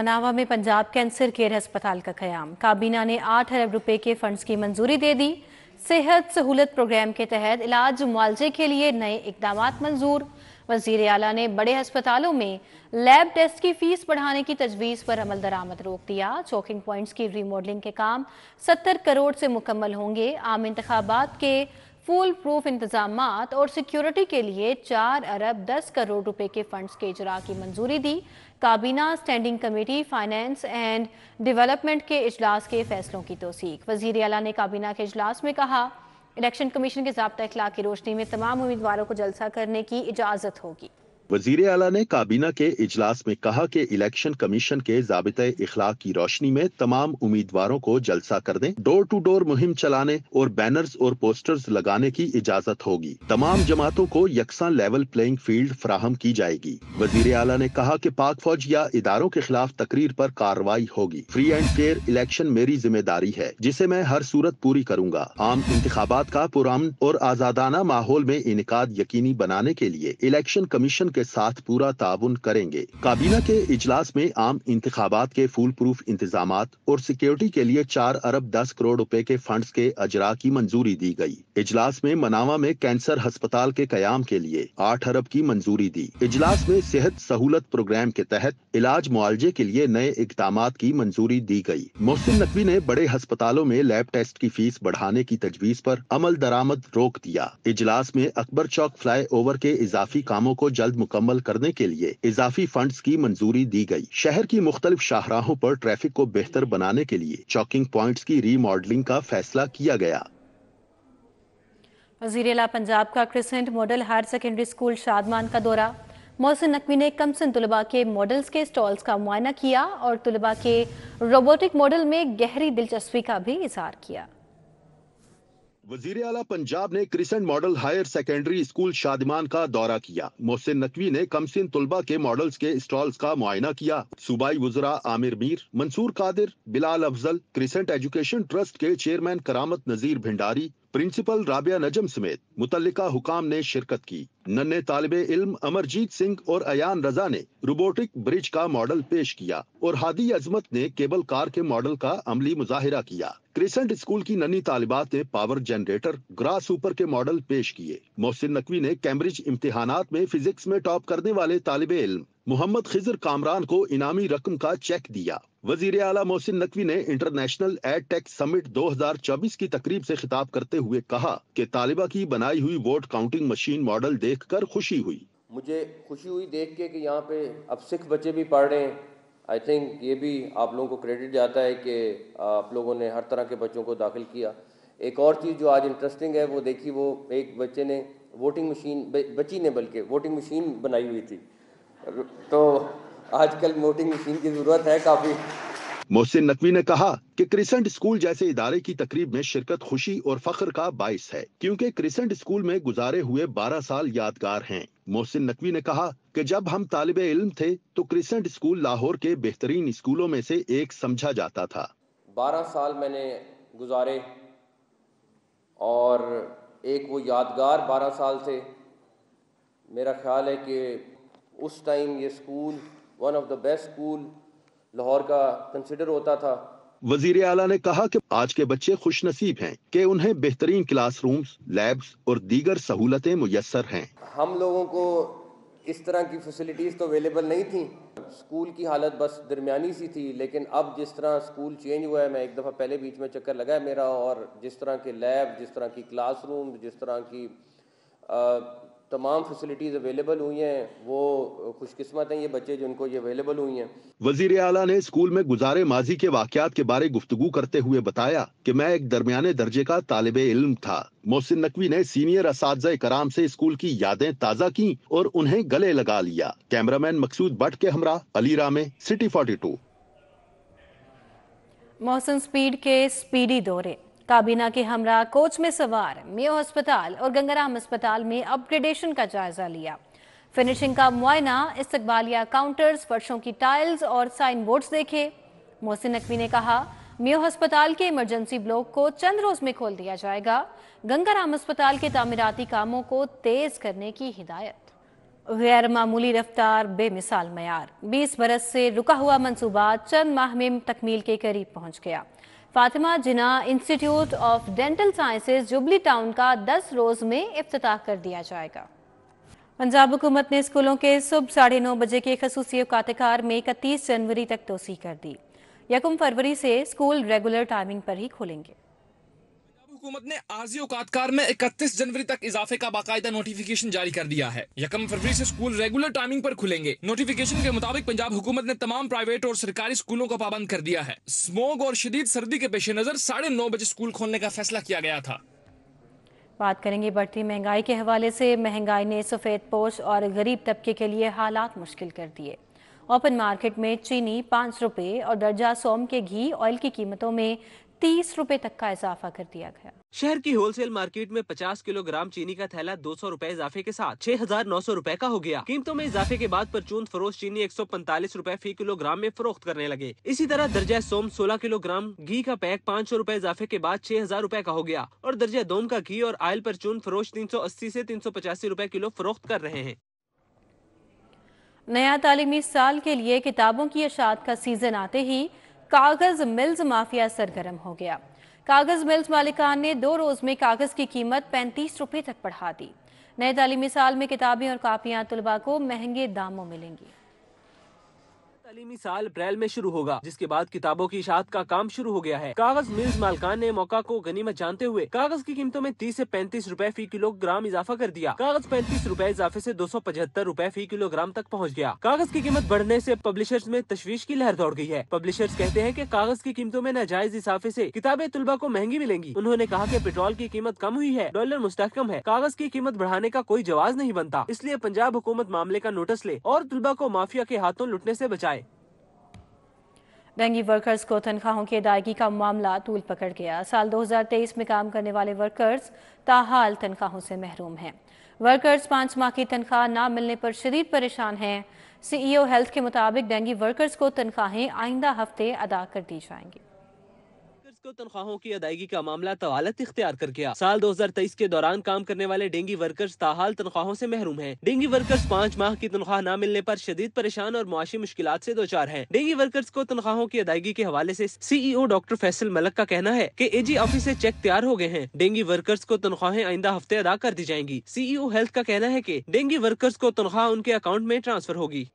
मनावा में Punjab cancer care अस्पताल का कयाम काबीना ने आठ अरब रुपए के फंड्स की मंजूरी दे दी सेहत सहूलत प्रोग्राम के तहत इलाज मुआवजे के लिए नए इकदाम मंजूर वजीर अला ने बड़े अस्पतालों में लैब टेस्ट की फीस बढ़ाने की तजवीज़ पर अमल दरामद रोक दिया चौकिंग पॉइंट्स की रीमॉडलिंग के काम सत्तर करोड़ से मुकम्मल होंगे आम इंतबात के फुल प्रूफ इंतजाम और सिक्योरिटी के लिए चार अरब दस करोड़ रुपए के फंड्स के इजरा की मंजूरी दी काबीना standing committee finance and development के अजलास के फैसलों की तोसीक वजीर अला ने काबीना के अजलास में कहा इलेक्शन कमीशन के जबता अखलाक की रोशनी में तमाम उम्मीदवारों को जलसा करने की इजाज़त होगी वजीर अला ने काबीना के इजलास में कहा कि इलेक्शन कमीशन के जबित इखलाक की रोशनी में तमाम उम्मीदवारों को जलसा करने डोर टू डोर मुहिम चलाने और बैनर्स और पोस्टर्स लगाने की इजाजत होगी तमाम जमातों को यकसा लेवल प्लेइंग फील्ड फ्राहम की जाएगी वजीर अला ने कहा की पाक फौज या इदारों के खिलाफ तकरीर आरोप कार्रवाई होगी फ्री एंड फेयर इलेक्शन मेरी जिम्मेदारी है जिसे मैं हर सूरत पूरी करूँगा आम इंतबात का पुरान और आजादाना माहौल में इनका यकीनी बनाने के लिए इलेक्शन कमीशन के साथ पूरा ताउन करेंगे काबीना के इजलास में आम इंतबात के फूल प्रूफ इंतजाम और सिक्योरिटी के लिए चार अरब दस करोड़ रूपए के फंड के अजरा की मंजूरी दी गयी इजलास में मनावा में कैंसर अस्पताल के क्याम के लिए आठ अरब की मंजूरी दी इजलास में सेहत सहूलत प्रोग्राम के तहत इलाज मुआवजे के लिए नए इकदाम की मंजूरी दी गयी मोहसिन नकवी ने बड़े अस्पतालों में लैब टेस्ट की फीस बढ़ाने की तजवीज आरोप अमल दरामद रोक दिया इजलास में अकबर चौक फ्लाई ओवर के इजाफी कामों को जल्द मुकम्मल करने के लिए इजाफी फंड की मंजूरी दी गई शहर की मुख्तलिफ शाहराहों पर ट्रैफिक को बेहतर बनाने के लिए चौकिंग पॉइंट्स की रीमॉडलिंग का फैसला किया गया वजीर अला पंजाब का crescent model higher secondary school Shadman का दौरा मोहसिन नकवी ने कमसन तलबा के मॉडल्स के स्टॉल्स का मुआयना किया और तलबा के रोबोटिक मॉडल में गहरी दिलचस्पी का भी इजहार किया वजीर अला पंजाब ने crescent model higher secondary school Shadman का दौरा किया मोहसिन नकवी ने कमसिन तुलबा के मॉडल्स के स्टॉल्स का मुआयना किया सूबाई वजरा Amir Mir Mansoor Qadir Bilal Afzal crescent education trust के चेयरमैन करामत नजीर भिंडारी प्रिंसिपल राबिया नजम समेत मुतल हुकाम ने शिरकत की नन्हे तालब इल्म अमरजीत सिंह और अयान रजा ने रोबोटिक ब्रिज का मॉडल पेश किया और हादी अजमत ने केबल कार के मॉडल का अमली मुजाहिरा किया क्रिसेंट स्कूल की नन्ही तालिबात ने पावर जनरेटर ग्रास ऊपर के मॉडल पेश किए मोहसिन नकवी ने कैम्ब्रिज इम्तिहान में फिजिक्स में टॉप करने वाले तालब इल्म मोहम्मद खिजर कामरान को इनामी रकम का चेक दिया वजीर अला मोहसिन नकवी ने इंटरनेशनल एड टेक समिट 2024 की तकरीब से खिताब करते हुए कहा कि तालिबा की बनाई हुई वोट काउंटिंग मशीन मॉडल देख कर खुशी हुई मुझे खुशी हुई देख के कि यहाँ पे अब सिख बच्चे भी पढ़ रहे हैं आई थिंक ये भी आप लोगों को क्रेडिट जाता है कि आप लोगों ने हर तरह के बच्चों को दाखिल किया एक और चीज़ जो आज इंटरेस्टिंग है वो देखी वो एक बच्चे ने वोटिंग मशीन बच्ची ने बल्कि वोटिंग मशीन बनाई हुई थी तो आजकल वोटिंग मशीन की जरूरत है काफी मोहसिन नकवी ने कहा कि क्रिसेंट स्कूल जैसे इदारे की तकरीब में शिरकत खुशी और फख्र का बायस है क्योंकि क्रिसेंट स्कूल में गुजारे हुए 12 साल यादगार हैं मोहसिन नकवी ने कहा कि जब हम तालब इल्म थे तो क्रिसेंट स्कूल लाहौर के बेहतरीन स्कूलों में से एक समझा जाता था 12 साल मैंने गुजारे और एक वो यादगार बारह साल थे मेरा ख्याल है कि उस टाइम ये school one of the best school Lahore का कंसिडर होता था वजीर अला ने कहा कि आज के बच्चे खुश नसीब हैं कि उन्हें बेहतरीन क्लासरूम्स लैब्स और दीगर सहूलतें मैसर हैं हम लोगों को इस तरह की फैसिलिटीज़ तो अवेलेबल नहीं थी स्कूल की हालत बस दरमियानी सी थी लेकिन अब जिस तरह स्कूल चेंज हुआ है मैं एक दफ़ा पहले बीच में चक्कर लगा है मेरा और जिस तरह के लैब जिस तरह की क्लासरूम जिस तरह की तमाम फैसिलिटीज़ अवेलेबल हुई हैं वो खुशकिस्मत हैं ये बच्चे जिनको ये अवेलेबल हुई हैं वजीर आला ने स्कूल में गुजारे माजी के वाकत के बारे गुफ्तु करते हुए बताया कि मैं एक दरमियाने दर्जे का तालब इल्म था मोहसिन नकवी ने सीनियर इस कराम से स्कूल की यादें ताज़ा की और उन्हें गले लगा लिया कैमरामैन मकसूद भट्ट के हमरा अली रामे सिटी फोर्टी टू मौसम स्पीड के स्पीडी दौरे काबीना के हमरा कोच में सवार मेयो अस्पताल और गंगाराम अस्पताल में अपग्रेडेशन का जायजा लिया फिनिशिंग का मुआयना इस्तबालिया काउंटर्स फर्शों की टाइल्स और साइन बोर्ड्स देखे मोहसिन नकवी ने कहा मेयो अस्पताल के इमरजेंसी ब्लॉक को चंद रोज में खोल दिया जाएगा गंगाराम अस्पताल के तामीराती कामों को तेज करने की हिदायत गैर मामूली रफ्तार बेमिसाल मैार 20 बरस से रुका हुआ मनसूबा चंद माह में तकमील के करीब पहुंच गया Fatima Jinnah institute of dental sciences jubilee town का दस रोज़ में अफ्ताह कर दिया जाएगा पंजाब हुकूमत ने स्कूलों के सुबह साढ़े नौ बजे के खसूसी अवकातकार में इकतीस जनवरी तक तोसी कर दी यकम फरवरी से स्कूल रेगुलर टाइमिंग पर ही खोलेंगे हुकूमत ने आजी औकातकार में 31 जनवरी तक इजाफे का बाकायदा नोटिफिकेशन जारी कर दिया है यकम फरवरी से स्कूल रेगुलर टाइमिंग पर खुलेंगे नोटिफिकेशन के मुताबिक पंजाब हुकूमत ने तमाम प्राइवेट और सरकारी स्कूलों को पाबंद कर दिया है स्मोग और शदीद सर्दी के पेश नजर साढ़े नौ बजे स्कूल खोलने का फैसला किया गया था बात करेंगे बढ़ती महंगाई के हवाले से महंगाई ने सफ़ेद पोश और गरीब तबके के लिए हालात मुश्किल कर दिए ओपन मार्केट में चीनी पाँच रुपये और दर्जा सोम के घी ऑयल की कीमतों में तीस रूपए तक का इजाफा कर दिया गया शहर की होलसेल मार्केट में 50 किलोग्राम चीनी का थैला दो सौ रूपए इजाफे के साथ छह हजार नौ सौ रूपए का हो गया कीमतों में इजाफे के बाद परचून फरोश चीनी एक सौ पैंतालीस रूपए फी किलोग्राम में फरोख्त करने लगे इसी तरह दर्जा सोम सोलह किलोग्राम घी का पैक पाँच सौ रूपए इजाफे के बाद छह हजार रूपए का हो गया और दर्जा दोम का घी और आयल परचून फरोश तीन सौ अस्सी ऐसी तीन सौ पचासी रूपए किलो फरोख्त कर रहे हैं नया तालीमी साल के लिए किताबों की अशात का सीजन आते ही कागज मिल्स माफिया सरगर्म हो गया कागज मिल्स मालिकान ने दो रोज में कागज की कीमत पैंतीस रुपए तक बढ़ा दी नए तालीमी साल में किताबें और कापियां तलबा को महंगे दामों मिलेंगी तलीमी साल अप्रैल में शुरू होगा जिसके बाद किताबों की इशात का काम शुरू हो गया है कागज मिल्स मालकान ने मौका को गनीमत जानते हुए कागज की कीमतों में तीस ऐसी पैंतीस रूपए फी किलोग्राम इजाफा कर दिया कागज पैंतीस रूपए इजाफे ऐसी दो सौ पचहत्तर रूपए फी किलोग्राम तक पहुँच गया कागज की कीमत बढ़ने ऐसी पब्लिशर्स में तशवीश की लहर दौड़ गई है पब्लिशर्स कहते हैं की कागज की कीमतों में नाजायज इजाफे ऐसी किताबें तुलबा को महंगी मिलेंगी उन्होंने कहा की पेट्रोल की कीमत कम हुई है डॉलर मुस्तकम है कागज की कीमत बढ़ाने का कोई जवाब नहीं बनता इसलिए पंजाब हुकूमत मामले का नोटिस ले और तुलबा को माफिया के हाथों लुटने ऐसी बचाए डेंगी वर्कर्स को तनख्वाहों की अदायगी का मामला तूल पकड़ गया साल 2023 में काम करने वाले वर्कर्स ताहाल तनख्वाहों से महरूम हैं वर्कर्स पाँच माह की तनख्वाह ना मिलने पर शदीद परेशान हैं सीईओ हेल्थ के मुताबिक डेंगी वर्कर्स को तनख्वाहें आइंदा हफ्ते अदा कर दी जाएंगी को तनख्वाहों की अदायगी का मामला तवालत तो इख्तियार कर गया साल 2023 के दौरान काम करने वाले डेंगी वर्कर्स ताहाल तनख्वाहों से महरूम हैं। डेंगी वर्कर्स पाँच माह की तनख्वाह न मिलने पर शदीद परेशान और मुआशी मुश्किल से दो चार हैं। डेंगी वर्कर्स को तनख्वाहों की अदायगी के हवाले ऐसी सीईओ डॉक्टर फैसल मलक का कहना है की एजी ऑफिस ऐसी चेक तैयार हो गए हैं डेंगी वर्कर्स को तनख्वाहें आइंदा हफ्ते अदा कर दी जाएंगी सीईओ हेल्थ का कहना है की डेंगी वर्कर्स को तनख्वाह उनके अकाउंट में ट्रांसफर होगी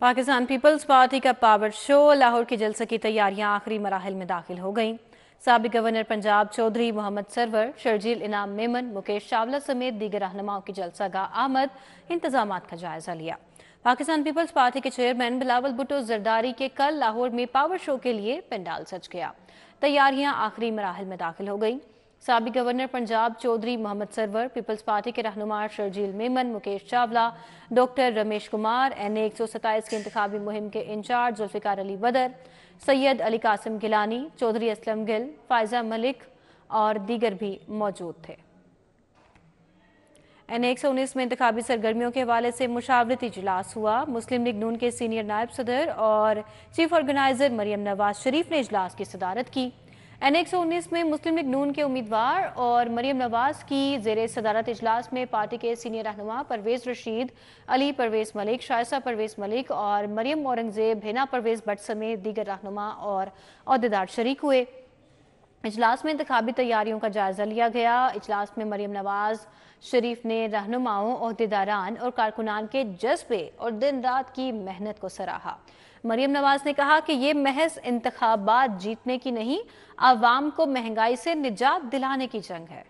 पाकिस्तान पीपल्स पार्टी का पावर शो लाहौर के जलसे की तैयारियां आखिरी मराहल में दाखिल हो गईं सबक गवर्नर पंजाब चौधरी मोहम्मद सरवर शर्जील इनाम मेमन मुकेश चावला समेत दीगर रहनुमाओं की जलसा का आमद इंतजाम का जायजा लिया पाकिस्तान पीपल्स पार्टी के चेयरमैन बिलावल भुटो जरदारी के कल लाहौर में पावर शो के लिए पंडाल सज गया तैयारियां आखिरी मराहल में दाखिल हो गईं सबक governor Punjab Chaudhry Mohammad Sarwar peoples party के रहनुमा Sharjeel Memon Mukesh Chawla doctor Ramesh Kumar N A एक सौ सत्ताईस की इंतबी मुहिम के इंचार्ज जुल्फ़िकार अली बदर सैयद अली कासिम गिलानी चौधरी असलम गिल फायजा मलिक और दीगर भी मौजूद थे एन एक सौ उन्नीस में इंतबी सरगर्मियों के हवाले से मुशावरती इजलास हुआ मुस्लिम लीग नून के सीनियर नायब सदर और चीफ ऑर्गेनाइजर मरियम नवाज शरीफ ने इजलास की सदारत की एन एक सौ उन्नीस में मुस्लिम लीग नून के उम्मीदवार और मरियम नवाज की जेर सदारत इजलास में पार्टी के सीनियर रहनुमा परवेज रशीद अली परवेज मलिक शायसा परवेज मलिक और मरियम औरंगजेब हिना परवेज भट्ट समेत दीगर रहनुमा और अहदेदार शरीक हुए इजलास में इंतबी तैयारियों का जायजा लिया गया इजलास में मरीम नवाज शरीफ ने रहनुमाओं अहदेदारान और कारकुनान के जज्बे और दिन रात की मेहनत को सराहा मरीम नवाज ने कहा कि ये महज इंतबात जीतने की नहीं आवाम को महंगाई से निजात दिलाने की जंग है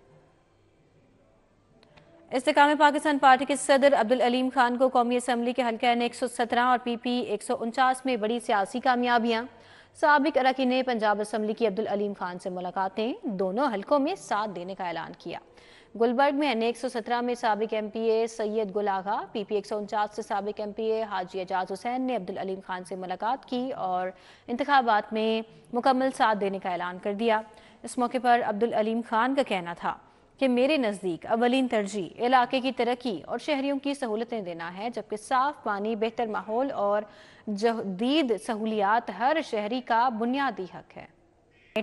इसकाम पाकिस्तान पार्टी के सदर अब्दुल अलीम खान को कौमी असम्बली के हल्के ने एक सौ सत्रह और पी पी एक सौ उनचास में बड़ी सियासी कामयाबियां सबक ने पंजाब असम्बली की अब्दुल अलीम खान से मुलाकातें दोनों हलकों में साथ देने का ऐलान किया गुलबर्ग में एन एक सौ सत्रह में सबक M P A Syed Agha P P एक सौ उनचास से सबक M P A Haji Ejaz Hussain ने अब्दुल अलीम खान से मुलाकात की और इंतबात में मुकम्मल साथ देने का ऐलान कर दिया इस मौके पर अब्दुल अलीम खान का कहना था कि मेरे नज़दीक अवलिन तरजीह इलाके की तरक्की और शहरीों की सहूलतें देना है जबकि साफ पानी बेहतर माहौल और जदीद सहूलियात हर शहरी का बुनियादी हक है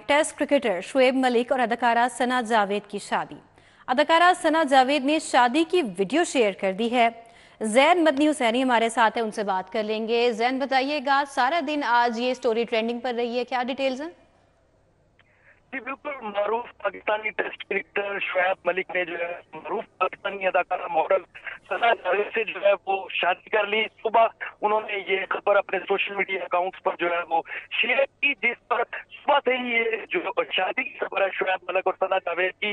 टेस्ट क्रिकेटर शुएब मलिक और अदाकारा सना जावेद की शादी अदाकारा सना जावेद ने शादी की वीडियो शेयर कर दी है जैन मदनी हुसैनी हमारे साथ है उनसे बात कर लेंगे जैन बताइएगा सारा दिन आज ये स्टोरी ट्रेंडिंग पर रही है क्या डिटेल्स हैं जी बिल्कुल मरूफ पाकिस्तानी टेस्ट क्रिकेटर शुएब मलिक ने जो है मरूफ पाकिस्तानी अदाकारा मॉडल सना जावेद से जो है वो शादी कर ली सुबह उन्होंने ये खबर अपने सोशल मीडिया अकाउंट्स पर जो है वो शेयर की जिस पर सुबह से ही ये जो शादी की खबर है शुएब मलिक और सना जावेद की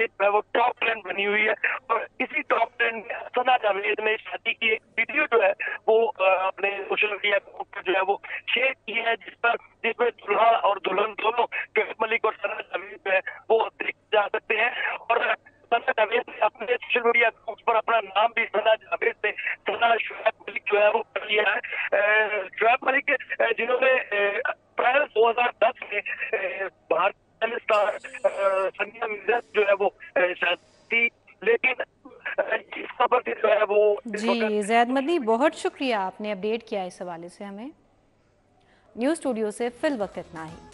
ये जो है वो टॉप ट्रेंड बनी हुई है और इसी टॉप ट्रेंड में सना जावेद ने शादी की एक वीडियो जो है वो अपने सोशल मीडिया अकाउंट पर जो है वो शेयर की है जिस पर जिसमें दुल्हा कर है मलिक जिन्होंने अप्रैल 2010 में भारतीय स्टार मिर्जा जो है वो लेकिन खबर जो है वो जी जैद मदनी बहुत शुक्रिया आपने अपडेट किया इस हवाले से हमें न्यूज स्टूडियो से फिल वक्त इतना ही